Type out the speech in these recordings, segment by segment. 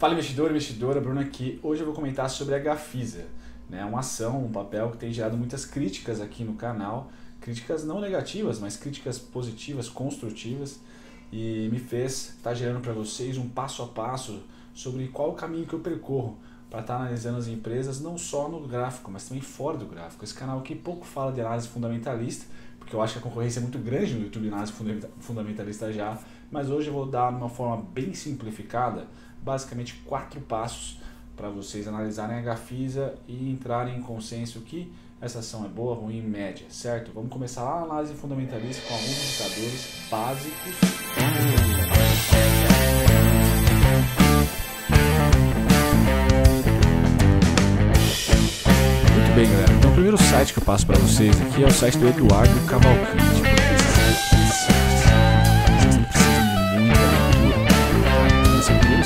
Fala investidor, investidora, Bruno aqui. Hoje eu vou comentar sobre a Gafisa, né? uma ação, um papel que tem gerado muitas críticas aqui no canal, críticas não negativas, mas críticas positivas, construtivas, e me fez estar tá gerando para vocês um passo a passo sobre qual o caminho que eu percorro para estar tá analisando as empresas não só no gráfico, mas também fora do gráfico. Esse canal aqui pouco fala de análise fundamentalista, porque eu acho que a concorrência é muito grande no YouTube análise fundamentalista já, mas hoje eu vou dar uma forma bem simplificada basicamente quatro passos para vocês analisarem a Gafisa e entrarem em consenso que essa ação é boa, ruim, média, certo? Vamos começar a análise fundamentalista com alguns indicadores básicos. Muito bem, galera. Então, o primeiro site que eu passo para vocês aqui é o site do Eduardo Cavalcante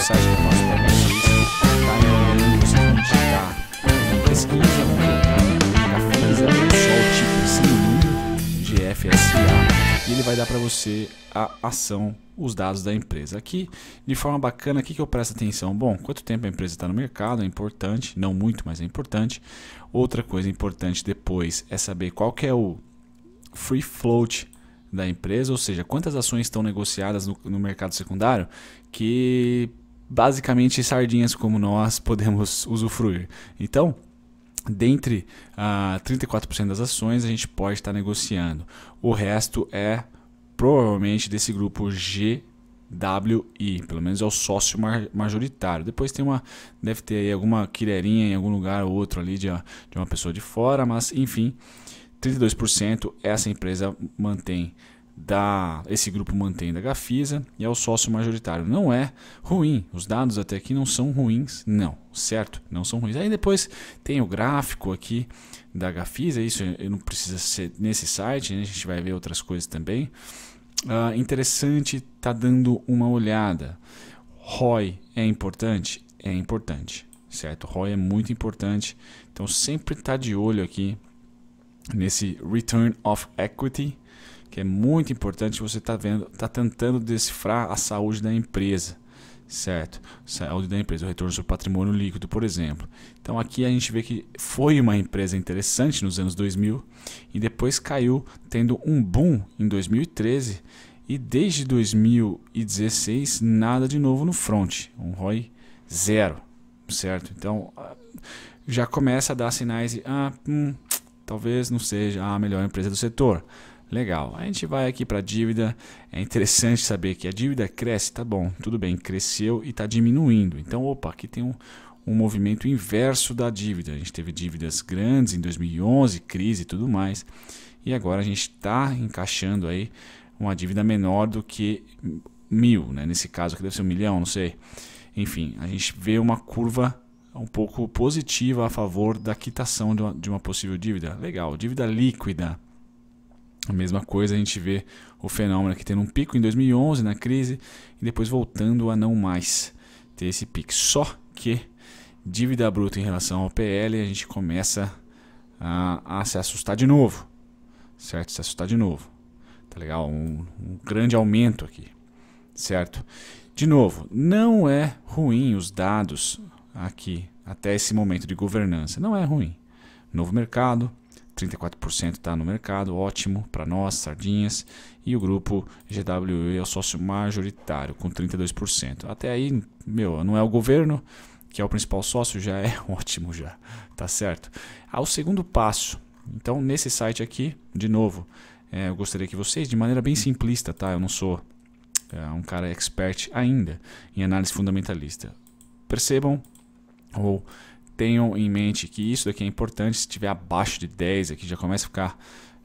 site tá? Né? você indicar uma pesquisa, pesquisa, né? é tipo de FSA, e ele vai dar para você a ação, os dados da empresa. Aqui, de forma bacana, aqui que eu presto atenção? Bom, quanto tempo a empresa está no mercado é importante, não muito, mas é importante. Outra coisa importante depois é saber qual que é o free float da empresa, ou seja, quantas ações estão negociadas no, no mercado secundário que basicamente sardinhas como nós podemos usufruir. Então, dentre ah, 34% das ações a gente pode estar negociando. O resto é provavelmente desse grupo GWI, pelo menos é o sócio majoritário. Depois tem uma, deve ter aí alguma quilerinha em algum lugar ou outro ali de, de uma pessoa de fora, mas enfim, 32% essa empresa mantém da esse grupo mantém da Gafisa e é o sócio majoritário. Não é ruim, os dados até aqui não são ruins, não, certo? Não são ruins. Aí depois tem o gráfico aqui da Gafisa, isso é, não precisa ser nesse site, né? a gente vai ver outras coisas também. Ah, interessante, tá dando uma olhada. ROI é importante? É importante, certo? ROI é muito importante, então sempre tá de olho aqui nesse Return of Equity, que é muito importante você está vendo, está tentando decifrar a saúde da empresa, certo? Saúde da empresa, o retorno sobre patrimônio líquido, por exemplo. Então aqui a gente vê que foi uma empresa interessante nos anos 2000 e depois caiu tendo um boom em 2013 e desde 2016 nada de novo no front, um ROI zero, certo? Então ah, já começa a dar sinais de ah, hum, talvez não seja a melhor empresa do setor. Legal. A gente vai aqui para a dívida. É interessante saber que a dívida cresce, tá bom, tudo bem, cresceu e está diminuindo. Então, opa, aqui tem um, um movimento inverso da dívida. A gente teve dívidas grandes em 2011, crise e tudo mais. E agora a gente está encaixando aí uma dívida menor do que mil, né? nesse caso que deve ser um milhão, não sei. Enfim, a gente vê uma curva um pouco positiva a favor da quitação de uma, de uma possível dívida. Legal, dívida líquida. A mesma coisa a gente vê o fenômeno aqui tendo um pico em 2011 na crise e depois voltando a não mais ter esse pico. Só que dívida bruta em relação ao PL a gente começa a, a se assustar de novo, certo? Se assustar de novo, tá legal? Um, um grande aumento aqui, certo? De novo, não é ruim os dados aqui até esse momento de governança, não é ruim. Novo mercado, 34% está no mercado, ótimo para nós, sardinhas. E o grupo GWE é o sócio majoritário, com 32%. Até aí, meu, não é o governo que é o principal sócio, já é ótimo já, tá certo? Ao segundo passo, então nesse site aqui, de novo, é, eu gostaria que vocês, de maneira bem simplista, tá? Eu não sou é, um cara expert ainda em análise fundamentalista. Percebam ou tenham em mente que isso daqui é importante. Se estiver abaixo de 10 aqui, já começa a ficar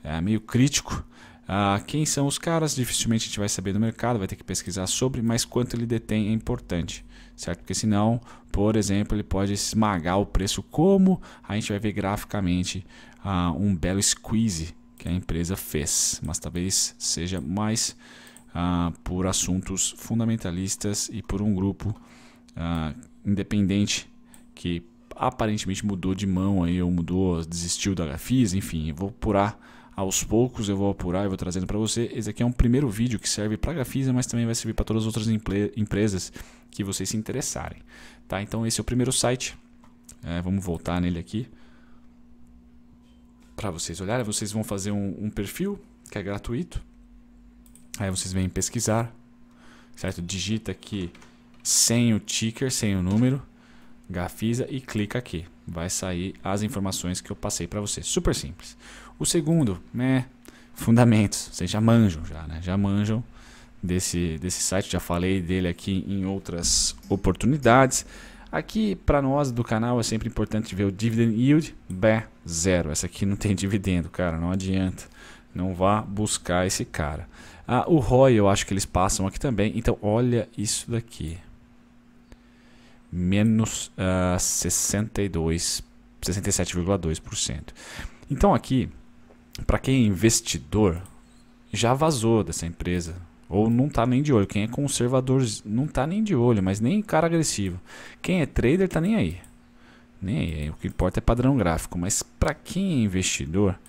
é, meio crítico. Ah, quem são os caras? Dificilmente a gente vai saber do mercado, vai ter que pesquisar sobre, mas quanto ele detém é importante, certo? Porque senão, por exemplo, ele pode esmagar o preço como a gente vai ver graficamente ah, um belo squeeze que a empresa fez, mas talvez seja mais ah, por assuntos fundamentalistas e por um grupo ah, independente que aparentemente mudou de mão aí, ou mudou, desistiu da Gafis, enfim, vou apurar aos poucos, eu vou apurar e vou trazendo para você. Esse aqui é um primeiro vídeo que serve para a Gafisa, mas também vai servir para todas as outras empresas que vocês se interessarem. Tá? Então esse é o primeiro site, é, vamos voltar nele aqui. Para vocês olharem, vocês vão fazer um, um perfil que é gratuito. Aí vocês vêm pesquisar, certo? Digita aqui sem o ticker, sem o número, Gafisa e clica aqui. Vai sair as informações que eu passei para você. Super simples. O segundo, né, fundamentos. Vocês já manjam já, né? Já manjam desse desse site, já falei dele aqui em outras oportunidades. Aqui para nós do canal é sempre importante ver o dividend yield BE zero. Essa aqui não tem dividendo, cara, não adianta. Não vá buscar esse cara. Ah, o ROI eu acho que eles passam aqui também. Então olha isso daqui menos uh, 62, 67,2%. Então aqui, para quem é investidor, já vazou dessa empresa ou não está nem de olho. Quem é conservador não está nem de olho, mas nem cara agressivo. Quem é trader está nem aí. Nem aí. É, o que importa é padrão gráfico, mas para quem é investidor,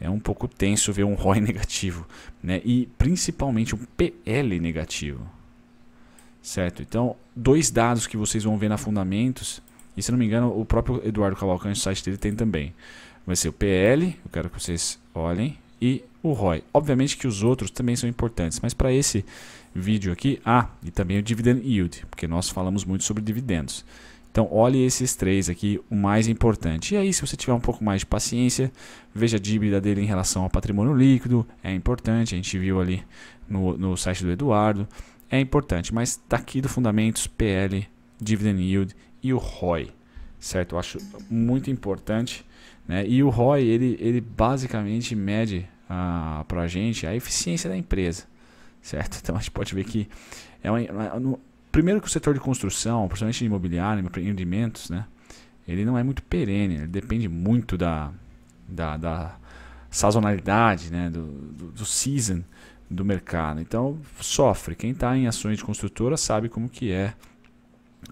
é um pouco tenso ver um ROI negativo, né? E principalmente um PL negativo certo? Então, dois dados que vocês vão ver na Fundamentos, e se não me engano, o próprio Eduardo Cavalcante, o site dele tem também. Vai ser o PL, eu quero que vocês olhem, e o ROI. Obviamente que os outros também são importantes, mas para esse vídeo aqui, ah, e também o Dividend Yield, porque nós falamos muito sobre dividendos. Então, olhe esses três aqui, o mais importante. E aí, se você tiver um pouco mais de paciência, veja a dívida dele em relação ao patrimônio líquido, é importante, a gente viu ali no, no site do Eduardo é importante, mas daqui tá aqui do fundamentos PL, dividend yield e o ROI, certo? Eu acho muito importante, né? E o ROI ele, ele basicamente mede a ah, para a gente a eficiência da empresa, certo? Então a gente pode ver que é uma, no, primeiro que o setor de construção, principalmente de imobiliário, empreendimentos, né? Ele não é muito perene, ele depende muito da, da, da sazonalidade, né? Do, do, do season do mercado. Então sofre. Quem está em ações de construtora sabe como que é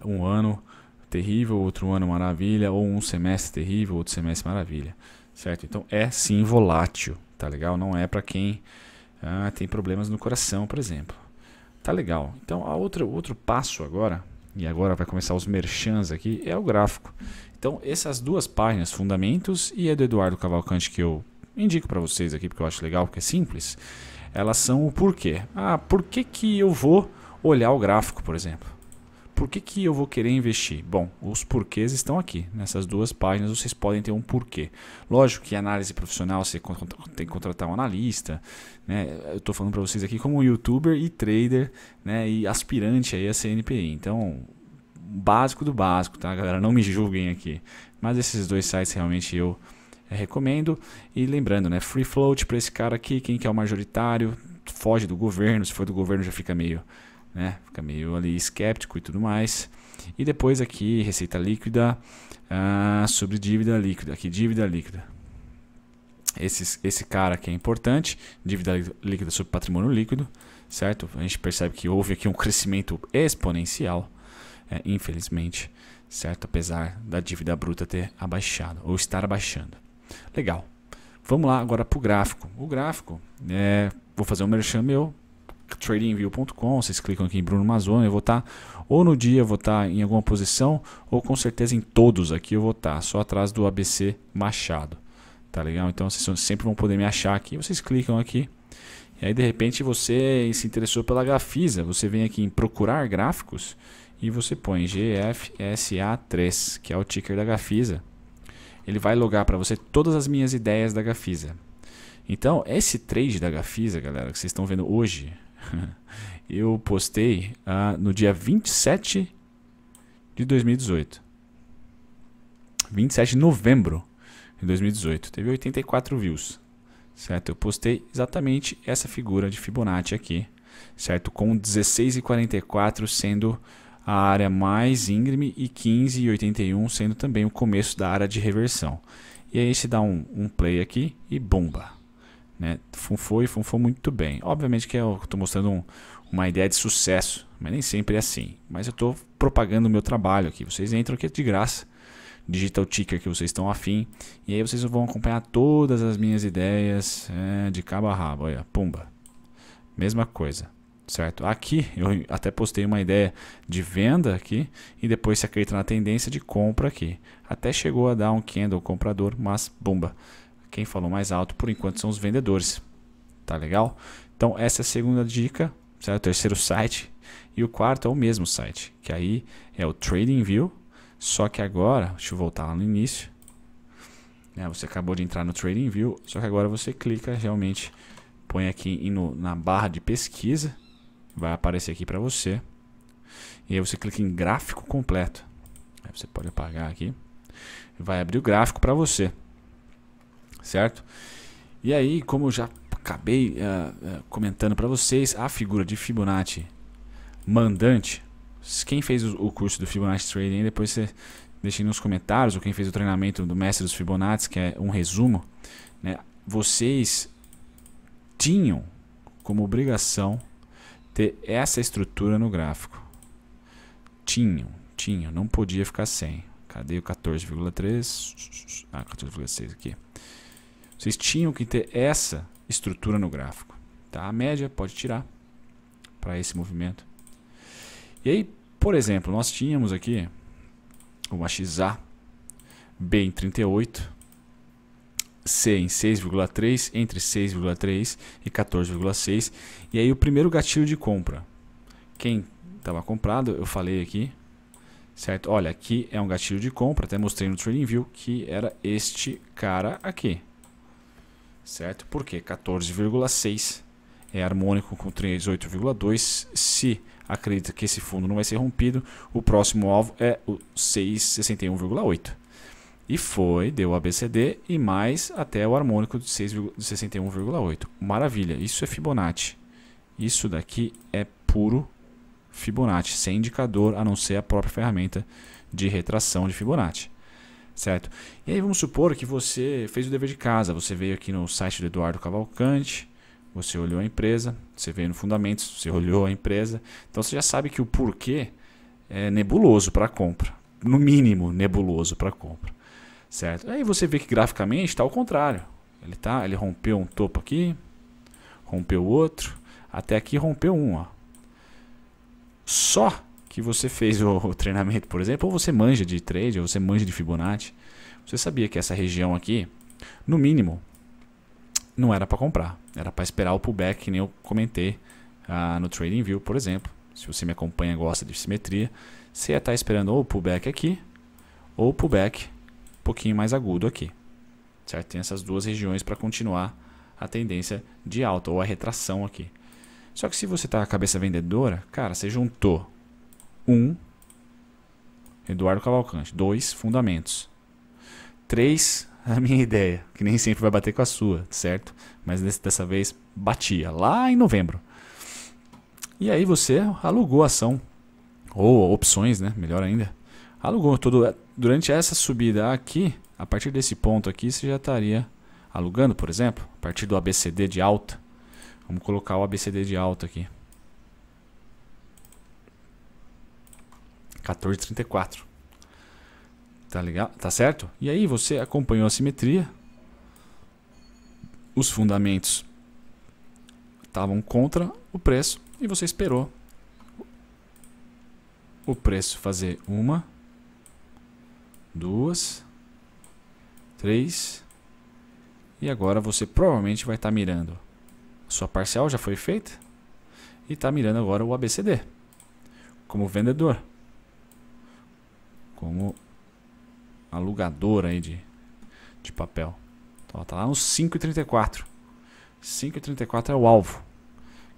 um ano terrível, outro ano maravilha, ou um semestre terrível, outro semestre maravilha, certo? Então é sim volátil, tá legal? Não é para quem ah, tem problemas no coração, por exemplo. Tá legal. Então a outra outro passo agora e agora vai começar os merchans aqui é o gráfico. Então essas duas páginas, fundamentos e é do Eduardo Cavalcante que eu indico para vocês aqui porque eu acho legal, porque é simples elas são o porquê. Ah, por que, que eu vou olhar o gráfico, por exemplo? Por que, que eu vou querer investir? Bom, os porquês estão aqui. Nessas duas páginas vocês podem ter um porquê. Lógico que análise profissional você tem que contratar um analista. Né? Eu estou falando para vocês aqui como youtuber e trader né? e aspirante aí a CNPI. Então, básico do básico, tá galera? Não me julguem aqui. Mas esses dois sites realmente eu é, recomendo. E lembrando, né, free float para esse cara aqui, quem que é o majoritário, foge do governo, se for do governo já fica meio, né, fica meio ali escéptico e tudo mais. E depois aqui, receita líquida, ah, sobre dívida líquida, aqui dívida líquida. Esse, esse cara aqui é importante, dívida líquida sobre patrimônio líquido, certo? A gente percebe que houve aqui um crescimento exponencial, é, infelizmente, certo? Apesar da dívida bruta ter abaixado, ou estar abaixando. Legal. Vamos lá agora para o gráfico. O gráfico, é, vou fazer um merchan meu, tradingview.com, vocês clicam aqui em Bruno Mazoni, eu vou estar tá, ou no dia, vou estar tá em alguma posição, ou com certeza em todos aqui eu vou estar, tá, só atrás do ABC Machado, tá legal? Então vocês sempre vão poder me achar aqui, vocês clicam aqui, e aí de repente você se interessou pela Gafisa, você vem aqui em procurar gráficos, e você põe GFSA3, que é o ticker da Gafisa, ele vai logar para você todas as minhas ideias da Gafisa. Então, esse trade da Gafisa, galera, que vocês estão vendo hoje, eu postei ah, no dia 27 de 2018. 27 de novembro de 2018. Teve 84 views. Certo? Eu postei exatamente essa figura de Fibonacci aqui, certo? Com 16,44 sendo a área mais íngreme e 15 e 81 sendo também o começo da área de reversão. E aí se dá um, um play aqui e bomba. Né? Funfou e funfou muito bem. Obviamente que eu estou mostrando um, uma ideia de sucesso, mas nem sempre é assim. Mas eu estou propagando o meu trabalho aqui. Vocês entram que é de graça. Digita o ticker que vocês estão afim. E aí vocês vão acompanhar todas as minhas ideias é, de cabo a rabo. Olha, pumba. Mesma coisa certo? Aqui eu até postei uma ideia de venda aqui e depois se acredita na tendência de compra aqui. Até chegou a dar um candle comprador, mas bomba. Quem falou mais alto por enquanto são os vendedores. Tá legal? Então essa é a segunda dica, certo? O terceiro site e o quarto é o mesmo site, que aí é o TradingView, só que agora, deixa eu voltar lá no início. Né? Você acabou de entrar no TradingView, só que agora você clica realmente põe aqui no, na barra de pesquisa vai aparecer aqui para você. E aí você clica em gráfico completo. Aí você pode apagar aqui. Vai abrir o gráfico para você. Certo? E aí, como eu já acabei uh, uh, comentando para vocês, a figura de Fibonacci mandante, quem fez o curso do Fibonacci Trading, depois você deixa nos comentários, ou quem fez o treinamento do Mestre dos Fibonacci, que é um resumo, né? vocês tinham como obrigação ter essa estrutura no gráfico. Tinham, tinham, não podia ficar sem. Cadê o 14,3? Ah, 14,6 aqui. Vocês tinham que ter essa estrutura no gráfico. Tá? A média pode tirar para esse movimento. E aí, por exemplo, nós tínhamos aqui uma XA bem 38 C em 6,3, entre 6,3 e 14,6. E aí o primeiro gatilho de compra. Quem estava comprado, eu falei aqui, certo? Olha, aqui é um gatilho de compra, até mostrei no TradingView que era este cara aqui. Certo? Porque 14,6 é harmônico com 38,2. Se acredita que esse fundo não vai ser rompido, o próximo alvo é o 661,8. E foi, deu o ABCD e mais até o harmônico de, de 61,8. Maravilha, isso é Fibonacci. Isso daqui é puro Fibonacci, sem indicador, a não ser a própria ferramenta de retração de Fibonacci. Certo? E aí vamos supor que você fez o dever de casa, você veio aqui no site do Eduardo Cavalcante, você olhou a empresa, você veio no Fundamentos, você olhou a empresa, então você já sabe que o porquê é nebuloso para compra, no mínimo nebuloso para compra certo? Aí você vê que graficamente está ao contrário. Ele tá, ele rompeu um topo aqui, rompeu outro, até aqui rompeu um, ó. Só que você fez o, o treinamento, por exemplo, ou você manja de trade, ou você manja de Fibonacci, você sabia que essa região aqui, no mínimo, não era para comprar, era para esperar o pullback, que nem eu comentei ah, no Trading View, por exemplo. Se você me acompanha, gosta de simetria, você ia estar tá esperando ou o pullback aqui ou o pullback pouquinho mais agudo aqui. Certo? Tem essas duas regiões para continuar a tendência de alta ou a retração aqui. Só que se você está a cabeça vendedora, cara, você juntou um Eduardo Cavalcante, dois fundamentos, três a minha ideia, que nem sempre vai bater com a sua, certo? Mas dessa vez batia lá em novembro. E aí você alugou a ação ou opções, né? Melhor ainda, Alugou todo, é, durante essa subida aqui, a partir desse ponto aqui, você já estaria alugando, por exemplo, a partir do ABCD de alta. Vamos colocar o ABCD de alta aqui. 14,34. Tá legal? Tá certo? E aí você acompanhou a simetria. Os fundamentos estavam contra o preço e você esperou o preço fazer uma Duas. Três. E agora você provavelmente vai estar tá mirando. Sua parcial já foi feita. E está mirando agora o ABCD. Como vendedor. Como alugador aí de, de papel. Então está lá nos 5,34. 5,34 é o alvo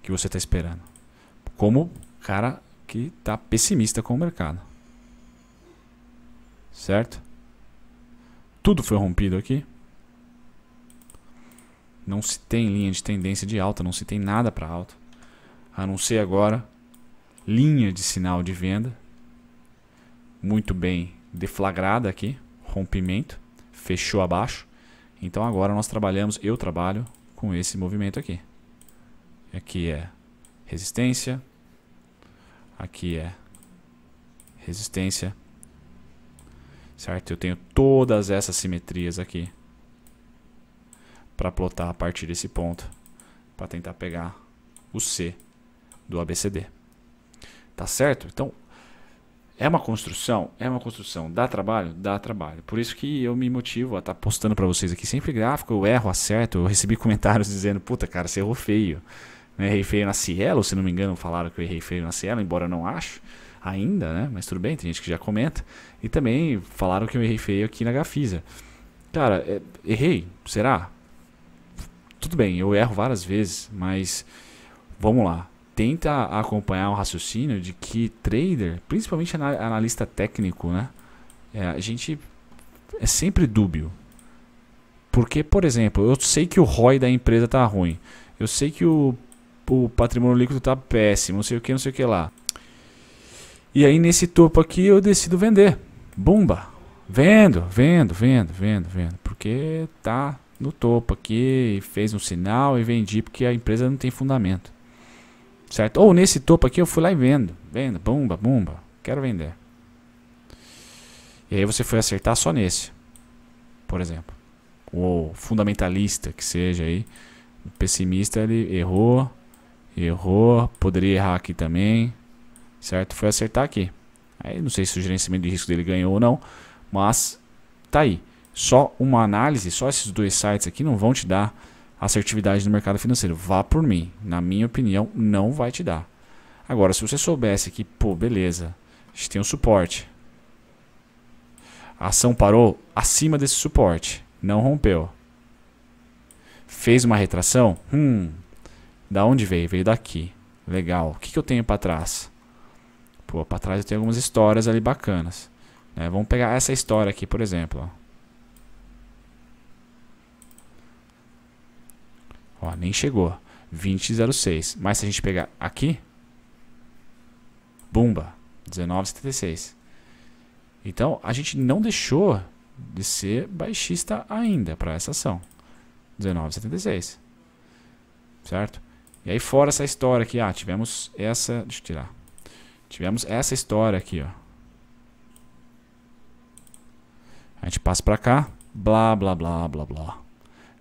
que você está esperando. Como cara que está pessimista com o mercado. Certo? Tudo foi rompido aqui. Não se tem linha de tendência de alta, não se tem nada para alta. A não ser agora linha de sinal de venda. Muito bem deflagrada aqui, rompimento, fechou abaixo. Então agora nós trabalhamos, eu trabalho com esse movimento aqui. Aqui é resistência, aqui é resistência, Certo? Eu tenho todas essas simetrias aqui para plotar a partir desse ponto para tentar pegar o C do ABCD. Tá certo? Então, é uma construção, é uma construção. Dá trabalho? Dá trabalho. Por isso que eu me motivo a estar tá postando para vocês aqui sempre gráfico, eu erro, acerto. Eu recebi comentários dizendo, puta cara, você errou feio. Eu errei feio na Cielo, se não me engano, falaram que eu errei feio na Cielo, embora eu não acho ainda, né? Mas tudo bem, tem gente que já comenta. E também falaram que eu errei feio aqui na Gafisa. Cara, é, errei, será? Tudo bem, eu erro várias vezes, mas vamos lá. Tenta acompanhar o raciocínio de que trader, principalmente analista técnico, né? É, a gente é sempre dúbio. Porque, por exemplo, eu sei que o ROI da empresa tá ruim. Eu sei que o, o patrimônio líquido tá péssimo, não sei o que, não sei o que lá. E aí nesse topo aqui eu decido vender. Bumba! Vendo, vendo, vendo, vendo, vendo. Porque tá no topo aqui, fez um sinal e vendi porque a empresa não tem fundamento. Certo? Ou nesse topo aqui eu fui lá e vendo. Vendo, bumba, bumba. Quero vender. E aí você foi acertar só nesse. Por exemplo. O fundamentalista que seja aí. O pessimista ele errou. Errou. Poderia errar aqui também certo? Foi acertar aqui. Aí não sei se o gerenciamento de risco dele ganhou ou não, mas tá aí. Só uma análise, só esses dois sites aqui não vão te dar assertividade no mercado financeiro. Vá por mim, na minha opinião, não vai te dar. Agora, se você soubesse que, pô, beleza, a gente tem um suporte. A ação parou acima desse suporte, não rompeu. Fez uma retração? Hum, da onde veio? Veio daqui. Legal. O que, que eu tenho para trás? Pô, pra trás eu tenho algumas histórias ali bacanas. Né? Vamos pegar essa história aqui, por exemplo. Ó, ó nem chegou. 20,06. Mas se a gente pegar aqui... Bumba, 19,76. Então, a gente não deixou de ser baixista ainda para essa ação. 19,76. Certo? E aí fora essa história aqui, ah, tivemos essa, deixa eu tirar. Tivemos essa história aqui, ó. A gente passa pra cá. Blá, blá, blá, blá, blá.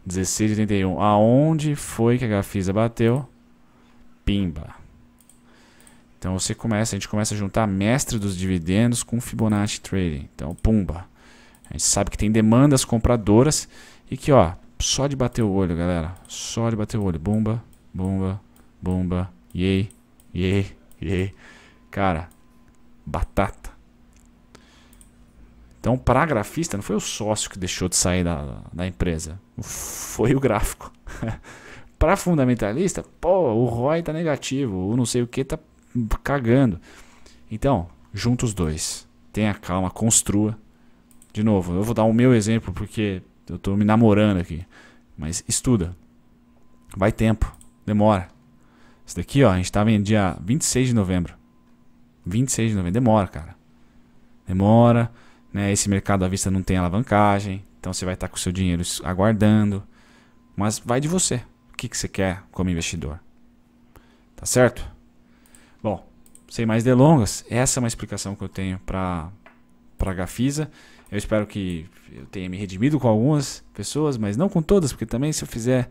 1681. Aonde foi que a Gafisa bateu? Pimba. Então você começa, a gente começa a juntar mestre dos dividendos com Fibonacci Trading. Então, pumba. A gente sabe que tem demandas compradoras e que, ó, só de bater o olho, galera. Só de bater o olho. Bomba, bomba, bomba. Yay, yay, yay. Cara, batata. Então, para grafista, não foi o sócio que deixou de sair da, da empresa. Foi o gráfico. para fundamentalista, pô, o ROI tá negativo, o não sei o que tá cagando. Então, junta os dois. Tenha calma, construa. De novo, eu vou dar o meu exemplo porque eu estou me namorando aqui. Mas estuda. Vai tempo. Demora. Isso daqui, ó, a gente estava tá em dia 26 de novembro novembro. Demora, cara. Demora. Né? Esse mercado à vista não tem alavancagem. Então você vai estar com o seu dinheiro aguardando. Mas vai de você. O que, que você quer como investidor? Tá certo? Bom, sem mais delongas, essa é uma explicação que eu tenho para a Gafisa. Eu espero que eu tenha me redimido com algumas pessoas, mas não com todas, porque também se eu fizer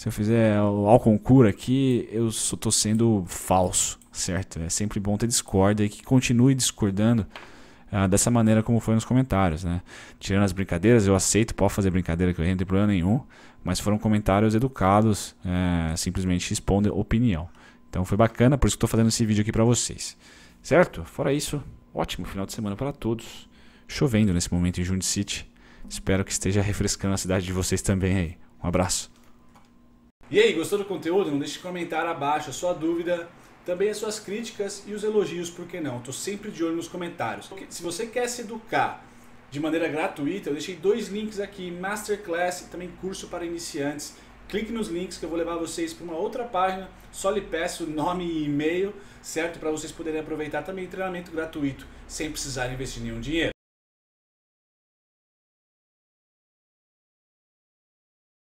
se eu fizer o Alconcur aqui, eu estou sendo falso, certo? É sempre bom ter discórdia e que continue discordando ah, dessa maneira como foi nos comentários, né? Tirando as brincadeiras, eu aceito, posso fazer brincadeira que eu não tenho problema nenhum, mas foram comentários educados, eh, simplesmente expondo opinião. Então foi bacana, por isso que estou fazendo esse vídeo aqui para vocês, certo? Fora isso, ótimo final de semana para todos. Chovendo nesse momento em June City. Espero que esteja refrescando a cidade de vocês também aí. Um abraço. E aí, gostou do conteúdo? Não deixe de comentar abaixo a sua dúvida, também as suas críticas e os elogios, por que não? Estou sempre de olho nos comentários. Se você quer se educar de maneira gratuita, eu deixei dois links aqui, Masterclass e também curso para iniciantes. Clique nos links que eu vou levar vocês para uma outra página, só lhe peço nome e e-mail, certo? Para vocês poderem aproveitar também treinamento gratuito, sem precisar investir nenhum dinheiro.